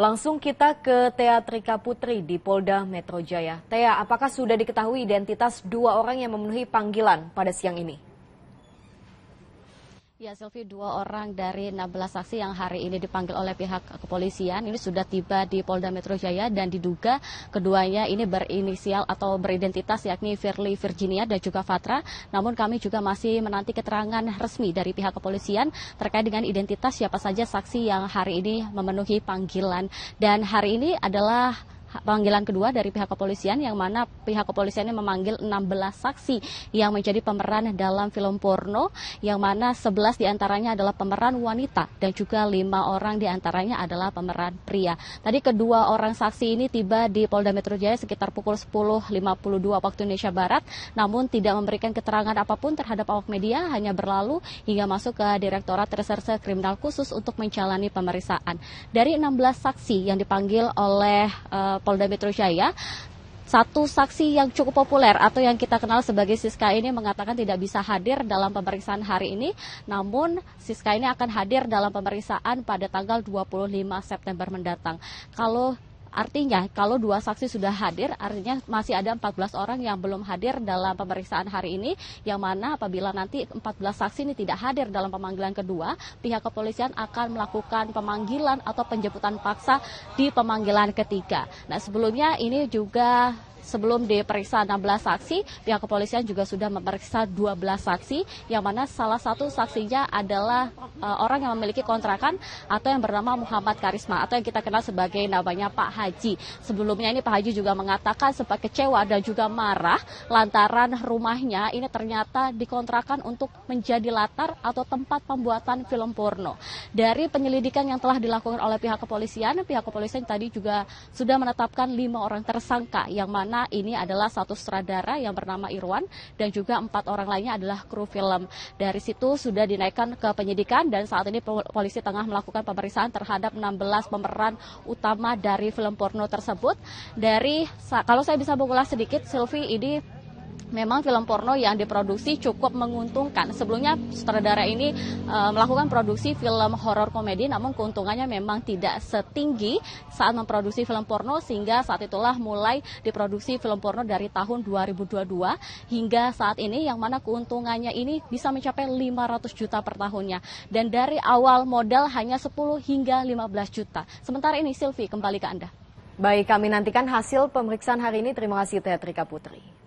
Langsung kita ke Teatrika Putri di Polda Metro Jaya. Tea, apakah sudah diketahui identitas dua orang yang memenuhi panggilan pada siang ini? Ya Sylvie, dua orang dari 16 saksi yang hari ini dipanggil oleh pihak kepolisian ini sudah tiba di Polda Metro Jaya dan diduga keduanya ini berinisial atau beridentitas yakni Firly Virginia dan juga Fatra. Namun kami juga masih menanti keterangan resmi dari pihak kepolisian terkait dengan identitas siapa saja saksi yang hari ini memenuhi panggilan. Dan hari ini adalah panggilan kedua dari pihak kepolisian yang mana pihak kepolisian ini memanggil 16 saksi yang menjadi pemeran dalam film porno yang mana 11 diantaranya adalah pemeran wanita dan juga lima orang diantaranya adalah pemeran pria. Tadi kedua orang saksi ini tiba di Polda Metro Jaya sekitar pukul 10.52 waktu Indonesia Barat namun tidak memberikan keterangan apapun terhadap awak media hanya berlalu hingga masuk ke Direktorat Reserse Kriminal Khusus untuk menjalani pemeriksaan. Dari 16 saksi yang dipanggil oleh uh, Polda Metro Jaya satu saksi yang cukup populer atau yang kita kenal sebagai Siska ini mengatakan tidak bisa hadir dalam pemeriksaan hari ini, namun Siska ini akan hadir dalam pemeriksaan pada tanggal 25 September mendatang. Kalau Artinya kalau dua saksi sudah hadir, artinya masih ada 14 orang yang belum hadir dalam pemeriksaan hari ini, yang mana apabila nanti 14 saksi ini tidak hadir dalam pemanggilan kedua, pihak kepolisian akan melakukan pemanggilan atau penjemputan paksa di pemanggilan ketiga. Nah sebelumnya ini juga sebelum diperiksa 16 saksi, pihak kepolisian juga sudah memeriksa 12 saksi yang mana salah satu saksinya adalah uh, orang yang memiliki kontrakan atau yang bernama Muhammad Karisma atau yang kita kenal sebagai namanya Pak Haji. Sebelumnya ini Pak Haji juga mengatakan sempat kecewa dan juga marah lantaran rumahnya ini ternyata dikontrakan untuk menjadi latar atau tempat pembuatan film porno. Dari penyelidikan yang telah dilakukan oleh pihak kepolisian, pihak kepolisian tadi juga sudah menetapkan lima orang tersangka yang mana mana ini adalah satu sutradara yang bernama Irwan dan juga empat orang lainnya adalah kru film. Dari situ sudah dinaikkan ke penyidikan dan saat ini polisi tengah melakukan pemeriksaan terhadap 16 pemeran utama dari film porno tersebut. Dari kalau saya bisa mengulas sedikit, Sylvie ini memang film porno yang diproduksi cukup menguntungkan. Sebelumnya sutradara ini e, melakukan produksi film horor komedi namun keuntungannya memang tidak setinggi saat memproduksi film porno sehingga saat itulah mulai diproduksi film porno dari tahun 2022 hingga saat ini yang mana keuntungannya ini bisa mencapai 500 juta per tahunnya dan dari awal modal hanya 10 hingga 15 juta. Sementara ini Silvi kembali ke Anda. Baik, kami nantikan hasil pemeriksaan hari ini. Terima kasih Teatrika Putri.